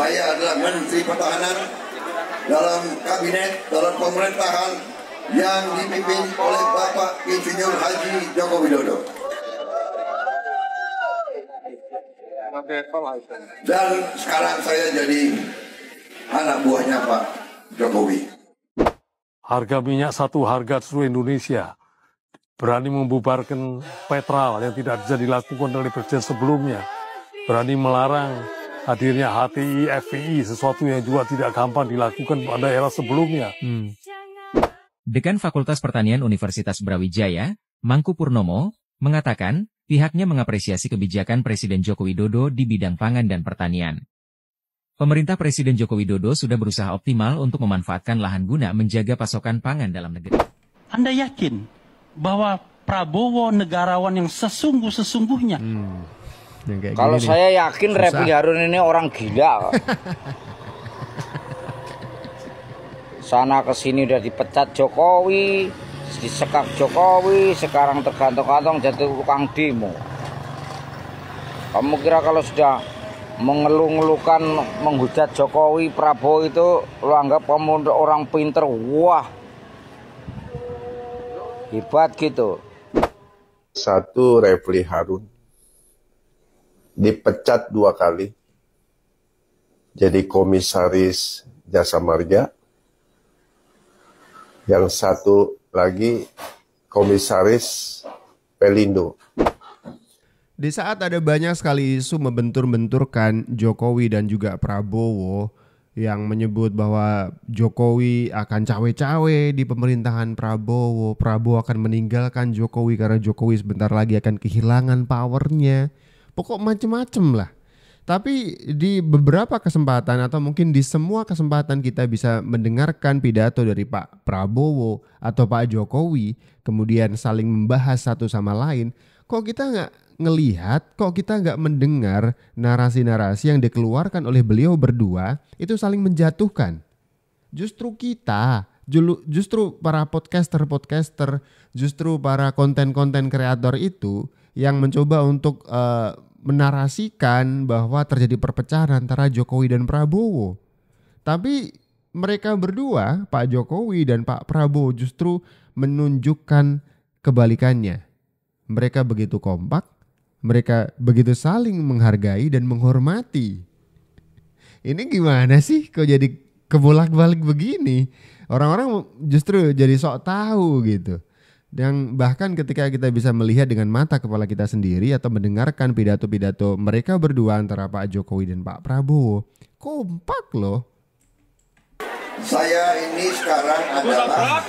Saya adalah Menteri Pertahanan dalam kabinet, dalam pemerintahan yang dipimpin oleh Bapak Insinyur Haji Joko Widodo. Dan sekarang saya jadi anak buahnya Pak Jokowi. Harga minyak satu harga seluruh Indonesia berani membubarkan Petral yang tidak bisa dilakukan oleh presiden sebelumnya, berani melarang hadirnya HTI, FPI, sesuatu yang juga tidak gampang dilakukan pada era sebelumnya. Hmm. Dekan Fakultas Pertanian Universitas Brawijaya, Mangku Purnomo, mengatakan pihaknya mengapresiasi kebijakan Presiden Joko Widodo di bidang pangan dan pertanian. Pemerintah Presiden Joko Widodo sudah berusaha optimal untuk memanfaatkan lahan guna menjaga pasokan pangan dalam negeri. Anda yakin bahwa Prabowo negarawan yang sesungguh-sesungguhnya hmm kalau saya nih. yakin Repi Harun ini orang gila. Sana ke sini udah dipecat Jokowi, disekap Jokowi, sekarang tergantung-gantung jadi tukang demo. Kamu kira kalau sudah mengeluh-ngeluhkan menghujat Jokowi Prabowo itu lo anggap kamu orang pinter wah hebat gitu satu Refli Harun dipecat dua kali jadi komisaris jasa marga yang satu lagi komisaris Pelindo di saat ada banyak sekali isu membentur-benturkan Jokowi dan juga Prabowo yang menyebut bahwa Jokowi akan cawe-cawe di pemerintahan Prabowo, Prabowo akan meninggalkan Jokowi karena Jokowi sebentar lagi akan kehilangan powernya pokok macem-macem lah. Tapi di beberapa kesempatan atau mungkin di semua kesempatan kita bisa mendengarkan pidato dari Pak Prabowo atau Pak Jokowi, kemudian saling membahas satu sama lain. Kok kita nggak ngelihat, kok kita nggak mendengar narasi-narasi yang dikeluarkan oleh beliau berdua itu saling menjatuhkan. Justru kita, justru para podcaster-podcaster, justru para konten-konten kreator itu yang mencoba untuk uh, menarasikan bahwa terjadi perpecahan antara Jokowi dan Prabowo. Tapi mereka berdua, Pak Jokowi dan Pak Prabowo justru menunjukkan kebalikannya. Mereka begitu kompak, mereka begitu saling menghargai dan menghormati. Ini gimana sih kok jadi kebolak-balik begini? Orang-orang justru jadi sok tahu gitu. Dan bahkan ketika kita bisa melihat dengan mata kepala kita sendiri atau mendengarkan pidato-pidato mereka berdua antara Pak Jokowi dan Pak Prabowo, kompak loh. Saya ini sekarang adalah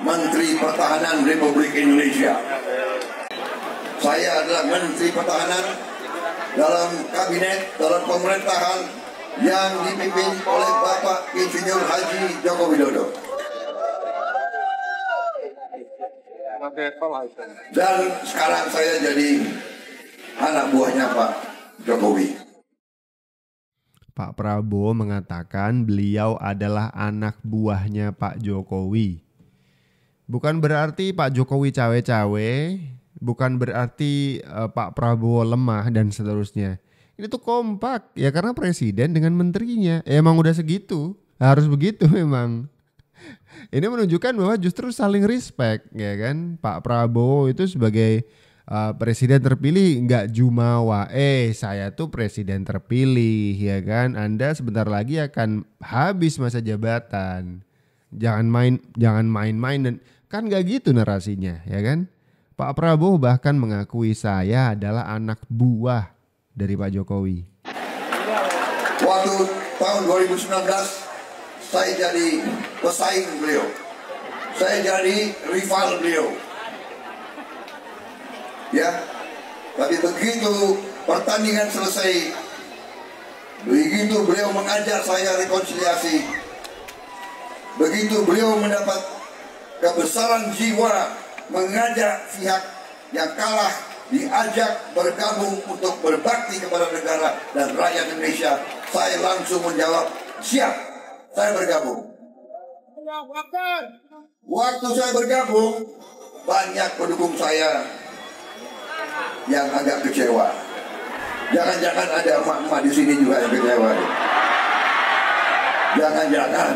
Menteri Pertahanan Republik Indonesia. Saya adalah Menteri Pertahanan dalam kabinet, dalam pemerintahan yang dipimpin oleh Bapak Insinyur Haji Joko Widodo. Dan sekarang saya jadi anak buahnya Pak Jokowi. Pak Prabowo mengatakan beliau adalah anak buahnya Pak Jokowi. Bukan berarti Pak Jokowi cawe-cawe, bukan berarti eh, Pak Prabowo lemah dan seterusnya. Ini tuh kompak ya karena presiden dengan menterinya. Ya, emang udah segitu, harus begitu memang ini menunjukkan bahwa justru saling respect ya kan Pak Prabowo itu sebagai uh, presiden terpilih nggak jumawa eh saya tuh presiden terpilih ya kan Anda sebentar lagi akan habis masa jabatan jangan main jangan main-main dan kan nggak gitu narasinya ya kan Pak Prabowo bahkan mengakui saya adalah anak buah dari Pak Jokowi waktu tahun 2019 saya jadi pesaing beliau. Saya jadi rival beliau. Ya, tapi begitu pertandingan selesai, begitu beliau mengajar saya rekonsiliasi, begitu beliau mendapat kebesaran jiwa mengajak pihak yang kalah diajak bergabung untuk berbakti kepada negara dan rakyat Indonesia, saya langsung menjawab, siap, saya bergabung. Waktu saya bergabung, banyak pendukung saya yang agak kecewa. Jangan-jangan ada emak-emak di sini juga yang kecewa. Jangan-jangan.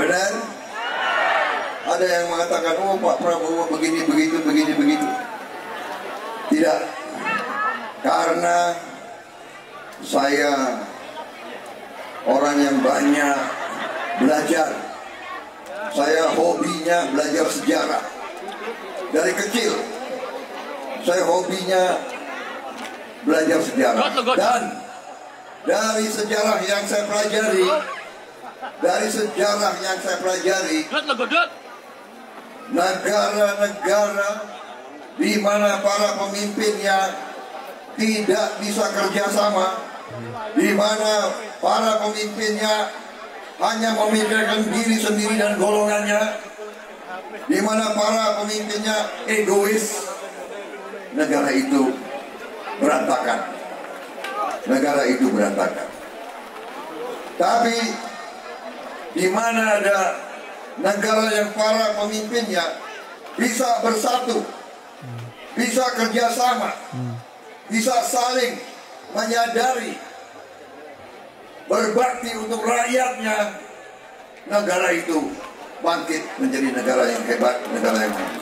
Benar? Ada yang mengatakan, oh Pak Prabowo begini, begitu, begini, begitu. Tidak. Karena saya orang yang banyak belajar. Saya hobinya belajar sejarah. Dari kecil saya hobinya belajar sejarah dan dari sejarah yang saya pelajari dari sejarah yang saya pelajari negara-negara di mana para pemimpinnya tidak bisa kerjasama di mana para pemimpinnya hanya memikirkan diri sendiri dan golongannya di mana para pemimpinnya egois negara itu berantakan negara itu berantakan tapi di mana ada negara yang para pemimpinnya bisa bersatu bisa kerjasama hmm. bisa saling menyadari berbakti untuk rakyatnya, negara itu bangkit menjadi negara yang hebat, negara yang maju.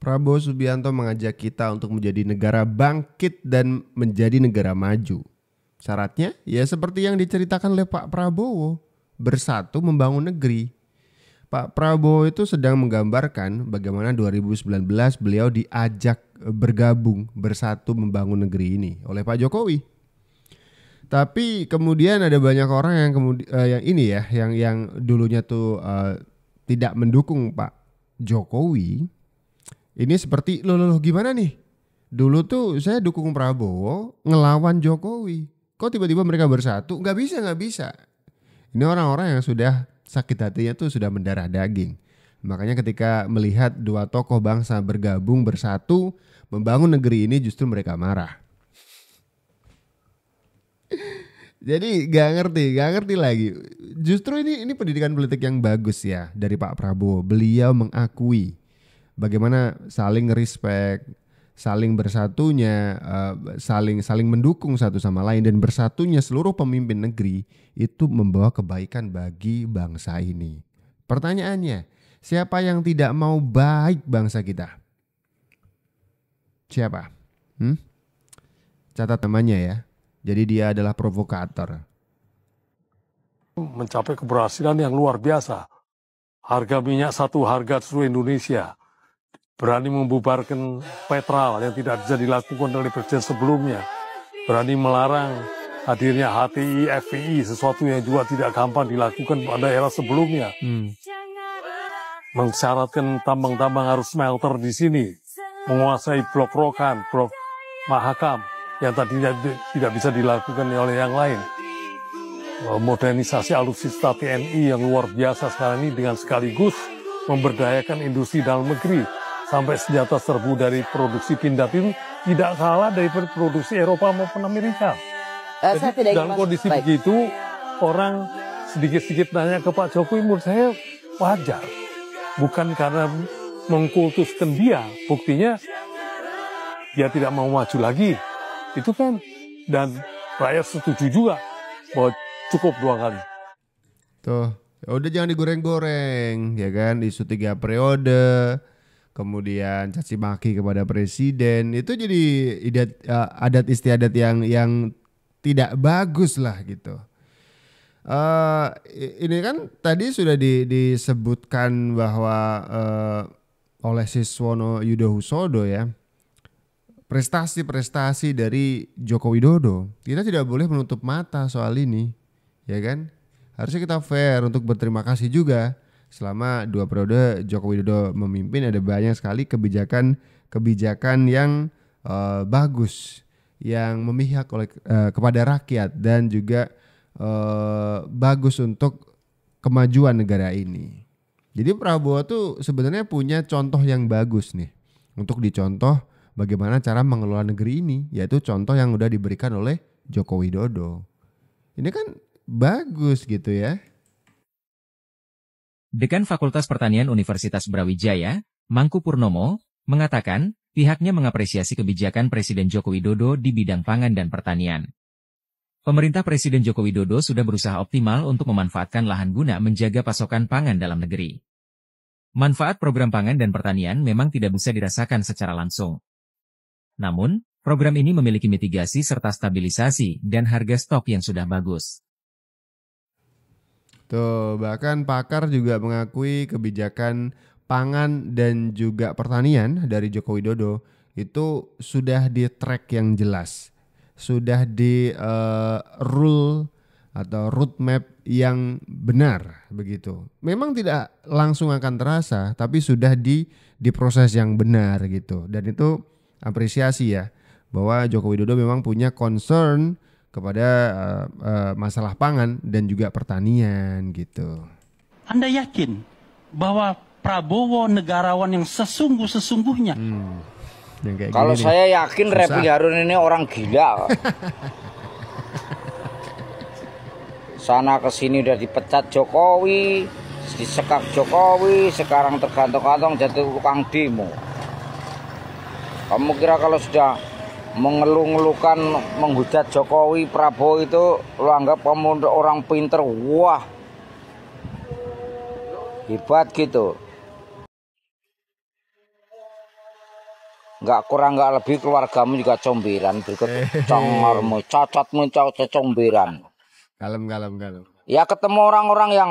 Prabowo Subianto mengajak kita untuk menjadi negara bangkit dan menjadi negara maju. Syaratnya ya seperti yang diceritakan oleh Pak Prabowo, bersatu membangun negeri. Pak Prabowo itu sedang menggambarkan bagaimana 2019 beliau diajak bergabung bersatu membangun negeri ini oleh Pak Jokowi. Tapi kemudian ada banyak orang yang kemudian uh, eh, yang ini ya, yang yang dulunya tuh uh, tidak mendukung Pak Jokowi. Ini seperti loh, lo gimana nih? Dulu tuh saya dukung Prabowo ngelawan Jokowi. Kok tiba-tiba mereka bersatu? Gak bisa, gak bisa. Ini orang-orang yang sudah sakit hatinya tuh sudah mendarah daging. Makanya ketika melihat dua tokoh bangsa bergabung bersatu membangun negeri ini justru mereka marah. Jadi gak ngerti, gak ngerti lagi. Justru ini ini pendidikan politik yang bagus ya dari Pak Prabowo. Beliau mengakui bagaimana saling respect, saling bersatunya, eh, saling saling mendukung satu sama lain dan bersatunya seluruh pemimpin negeri itu membawa kebaikan bagi bangsa ini. Pertanyaannya, siapa yang tidak mau baik bangsa kita? Siapa? Hmm? Catat namanya ya. Jadi dia adalah provokator. Mencapai keberhasilan yang luar biasa. Harga minyak satu harga seluruh Indonesia. Berani membubarkan Petral yang tidak bisa dilakukan oleh presiden sebelumnya. Berani melarang hadirnya HTI, FPI, sesuatu yang juga tidak gampang dilakukan pada era sebelumnya. Hmm. Mensyaratkan tambang-tambang harus smelter di sini. Menguasai blok Rokan, blok Mahakam, yang tadinya tidak bisa dilakukan oleh yang lain. Oh, modernisasi alutsista TNI yang luar biasa sekarang ini dengan sekaligus memberdayakan industri dalam negeri sampai senjata serbu dari produksi pindad itu tidak kalah dari produksi Eropa maupun Amerika. Uh, Jadi, saya dalam kondisi baik. begitu orang sedikit-sedikit nanya ke Pak Jokowi menurut saya wajar. Bukan karena mengkultuskan dia, buktinya dia tidak mau maju lagi itu kan. Dan rakyat setuju juga bahwa cukup dua kali. Tuh, ya udah jangan digoreng-goreng, ya kan? Isu tiga periode, kemudian caci maki kepada presiden, itu jadi idat, eh, adat istiadat yang yang tidak bagus lah gitu. Uh, ini kan tadi sudah di, disebutkan bahwa uh, oleh Siswono Yudhoyono ya prestasi-prestasi dari Joko Widodo. Kita tidak boleh menutup mata soal ini, ya kan? Harusnya kita fair untuk berterima kasih juga. Selama dua periode Joko Widodo memimpin ada banyak sekali kebijakan-kebijakan yang uh, bagus, yang memihak oleh uh, kepada rakyat dan juga uh, bagus untuk kemajuan negara ini. Jadi Prabowo tuh sebenarnya punya contoh yang bagus nih untuk dicontoh bagaimana cara mengelola negeri ini, yaitu contoh yang udah diberikan oleh Joko Widodo. Ini kan bagus gitu ya. Dekan Fakultas Pertanian Universitas Brawijaya, Mangku Purnomo, mengatakan pihaknya mengapresiasi kebijakan Presiden Joko Widodo di bidang pangan dan pertanian. Pemerintah Presiden Joko Widodo sudah berusaha optimal untuk memanfaatkan lahan guna menjaga pasokan pangan dalam negeri. Manfaat program pangan dan pertanian memang tidak bisa dirasakan secara langsung. Namun, program ini memiliki mitigasi serta stabilisasi dan harga stok yang sudah bagus. Tuh, bahkan pakar juga mengakui kebijakan pangan dan juga pertanian dari Joko Widodo itu sudah di track yang jelas, sudah di uh, rule atau roadmap yang benar begitu. Memang tidak langsung akan terasa, tapi sudah di di proses yang benar gitu. Dan itu apresiasi ya bahwa Joko Widodo memang punya concern kepada uh, uh, masalah pangan dan juga pertanian gitu. Anda yakin bahwa Prabowo negarawan yang sesungguh-sesungguhnya? Hmm. Kalau saya nih. yakin Repi Harun ini orang gila. Sana kesini udah dipecat Jokowi, disekap Jokowi, sekarang tergantung-gantung jadi tukang demo. Kamu kira kalau sudah mengeluh-ngeluhkan menghujat Jokowi Prabowo itu lo anggap kamu orang pinter wah hebat gitu nggak kurang nggak lebih keluargamu juga comberan berikut eh. congormu cacatmu cocot combiran kalem kalem kalem ya ketemu orang-orang yang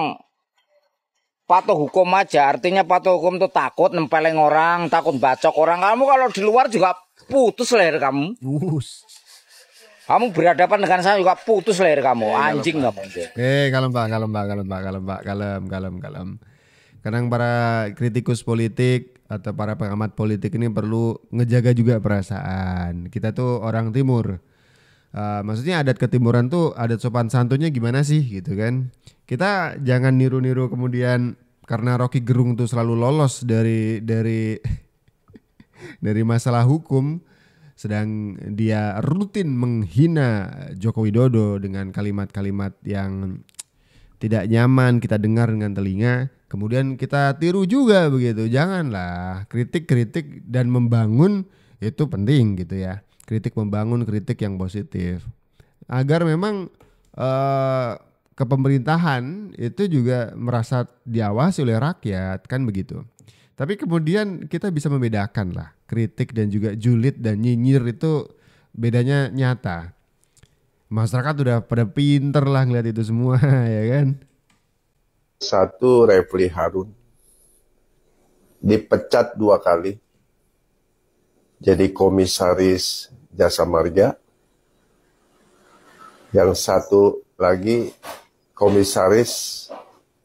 patuh hukum aja artinya patuh hukum tuh takut nempeleng orang takut bacok orang kamu kalau di luar juga putus leher kamu Us. kamu berhadapan dengan saya juga putus leher kamu eh, anjing nggak mungkin eh kalem pak kalem pak kalem pak kalem pak kalem kalem kalem kadang para kritikus politik atau para pengamat politik ini perlu ngejaga juga perasaan kita tuh orang timur Uh, maksudnya adat ketimuran tuh adat sopan santunnya gimana sih gitu kan? Kita jangan niru-niru kemudian karena Rocky Gerung tuh selalu lolos dari dari dari masalah hukum sedang dia rutin menghina Joko Widodo dengan kalimat-kalimat yang tidak nyaman kita dengar dengan telinga kemudian kita tiru juga begitu janganlah kritik-kritik dan membangun itu penting gitu ya kritik membangun, kritik yang positif. Agar memang eh, kepemerintahan itu juga merasa diawasi oleh rakyat, kan begitu. Tapi kemudian kita bisa membedakan lah kritik dan juga julid dan nyinyir itu bedanya nyata. Masyarakat sudah pada pinter lah ngeliat itu semua ya kan. Satu Refli Harun dipecat dua kali jadi komisaris jasa marga, yang satu lagi komisaris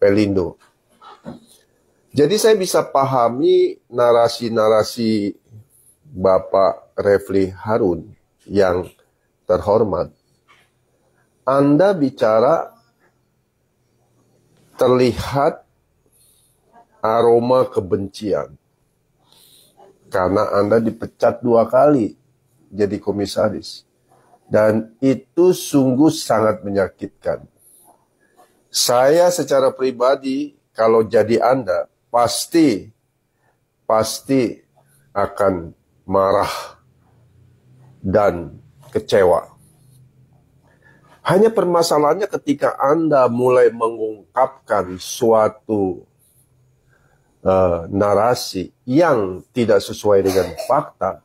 Pelindo. Jadi saya bisa pahami narasi-narasi Bapak Refli Harun yang terhormat. Anda bicara terlihat aroma kebencian karena Anda dipecat dua kali jadi komisaris. Dan itu sungguh sangat menyakitkan. Saya secara pribadi, kalau jadi Anda, pasti, pasti akan marah dan kecewa. Hanya permasalahannya ketika Anda mulai mengungkapkan suatu uh, narasi yang tidak sesuai dengan fakta,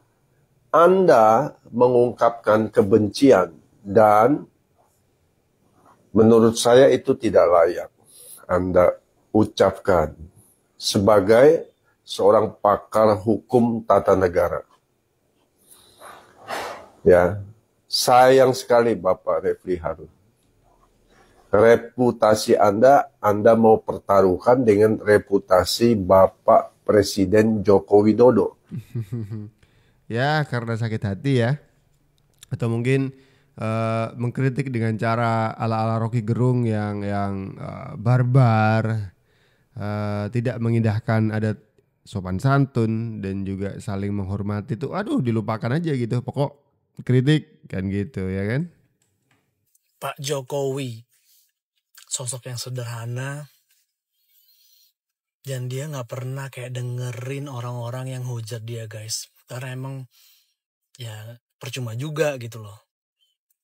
anda mengungkapkan kebencian dan menurut saya itu tidak layak Anda ucapkan sebagai seorang pakar hukum tata negara. Ya, sayang sekali Bapak Refli Harun. Reputasi Anda, Anda mau pertaruhkan dengan reputasi Bapak Presiden Joko Widodo. ya karena sakit hati ya atau mungkin uh, mengkritik dengan cara ala-ala Rocky Gerung yang yang uh, barbar uh, tidak mengindahkan adat sopan santun dan juga saling menghormati tuh aduh dilupakan aja gitu pokok kritik kan gitu ya kan Pak Jokowi sosok yang sederhana dan dia nggak pernah kayak dengerin orang-orang yang hujat dia guys karena emang ya percuma juga gitu loh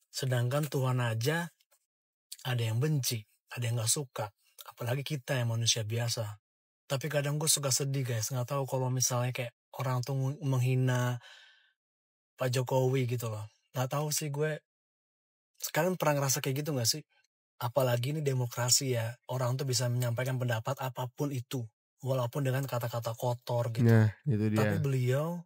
sedangkan Tuhan aja ada yang benci ada yang nggak suka apalagi kita yang manusia biasa tapi kadang gue suka sedih guys nggak tahu kalau misalnya kayak orang tuh menghina Pak Jokowi gitu loh nggak tahu sih gue sekarang pernah ngerasa kayak gitu nggak sih apalagi ini demokrasi ya orang tuh bisa menyampaikan pendapat apapun itu walaupun dengan kata-kata kotor gitu nah, itu dia. tapi beliau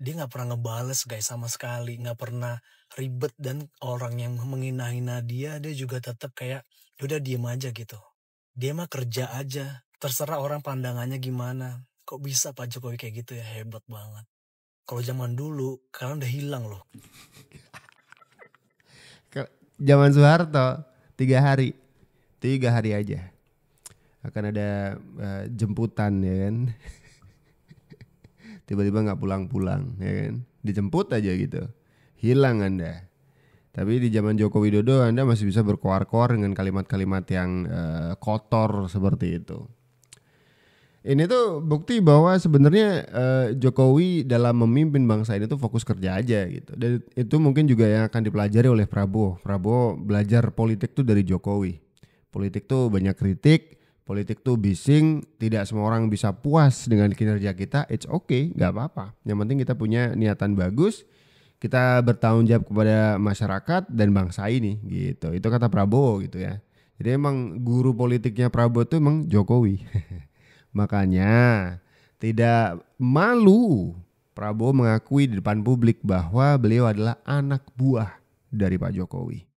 dia nggak pernah ngebales guys sama sekali nggak pernah ribet dan orang yang menghina-hina dia dia juga tetap kayak ya udah diem aja gitu dia mah kerja aja terserah orang pandangannya gimana kok bisa Pak Jokowi kayak gitu ya hebat banget kalau zaman dulu kalian udah hilang loh zaman Soeharto tiga hari tiga hari aja akan ada uh, jemputan ya kan tiba-tiba nggak pulang-pulang ya kan dijemput aja gitu hilang anda tapi di zaman Joko Widodo anda masih bisa berkoar-koar dengan kalimat-kalimat yang uh, kotor seperti itu ini tuh bukti bahwa sebenarnya uh, Jokowi dalam memimpin bangsa ini tuh fokus kerja aja gitu dan itu mungkin juga yang akan dipelajari oleh Prabowo Prabowo belajar politik tuh dari Jokowi politik tuh banyak kritik Politik tuh bising, tidak semua orang bisa puas dengan kinerja kita. It's okay, nggak apa-apa. Yang penting kita punya niatan bagus, kita bertanggung jawab kepada masyarakat dan bangsa ini gitu. Itu kata Prabowo gitu ya. Jadi emang guru politiknya Prabowo tuh emang Jokowi. Makanya tidak malu Prabowo mengakui di depan publik bahwa beliau adalah anak buah dari Pak Jokowi.